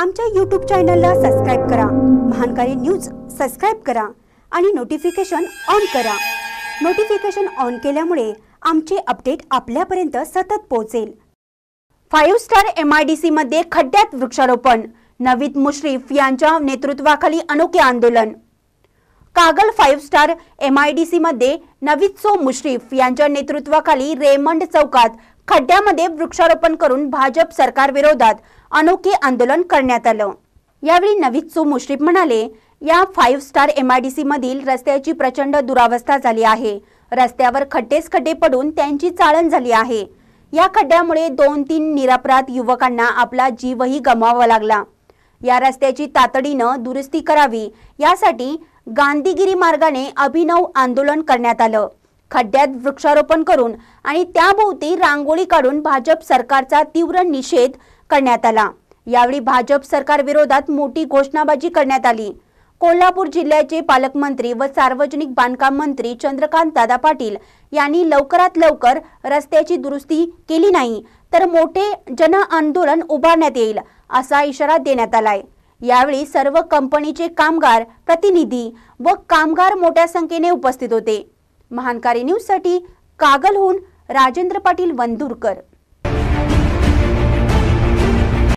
आमच्या यूट्यूब चॅनलला सबस्क्राईब करा महानकारी न्यूज सबस्क्राईब करा आणि नोटिफिकेशन ऑन करा नोटिफिकेशन ऑन केल्यामुळे आमचे अपडेट आपल्यापर्यंत सतत पोहोचेल five star M I D खड्ड्यात वृक्षारोपण नवीद मुश्रीफ यांच्या नेतृत्वाखाली अनोखे आंदोलन Kagal five star M I D Naveed सो मुश्रीफ यांच्या नेतृत्वाखाली रेमंड चौकात खड्ड्यामध्ये वृक्षारोपण करून भाजप सरकार विरोधात अनोखे आंदोलन करण्यात आलं यावेळी नवीद सो मुश्रीफ म्हणाले या फाईव्ह स्टार एमआयडीसी मधील रस्त्याची प्रचंड दुरावस्था झाली आहे रस्त्यावर खड्डेच खड्डे पडून त्यांची चाळण झाली आहे या खड्ड्यामुळे दोन तीन निरापराध युवकांना आपला जीवही गमावा लागला या रस्त्याची तातडीनं दुरुस्ती करावी यासाठी गांधीगिरी मार्गाने अभिनव आंदोलन करण्यात आलं खड्ड्यात वृक्षारोपण करून आणि त्याभोवती रांगोळी काढून भाजप सरकारचा तीव्र निषेध करण्यात आला यावेळी भाजप सरकार विरोधात मोठी घोषणाबाजी करण्यात आली कोल्हापूर जिल्ह्याचे पालकमंत्री व सार्वजनिक बांधकाम मंत्री चंद्रकांत दादा पाटील यांनी लवकरात लवकर रस्त्याची दुरुस्ती केली नाही तर मोठे जन आंदोलन उभारण्यात येईल असा इशारा देण्यात आलाय यावेळी सर्व कंपनीचे कामगार प्रतिनिधी व कामगार मोठ्या संख्येने उपस्थित होते महानकारी न्यूजसाठी कागलहून राजेंद्र पाटील वंदूरकर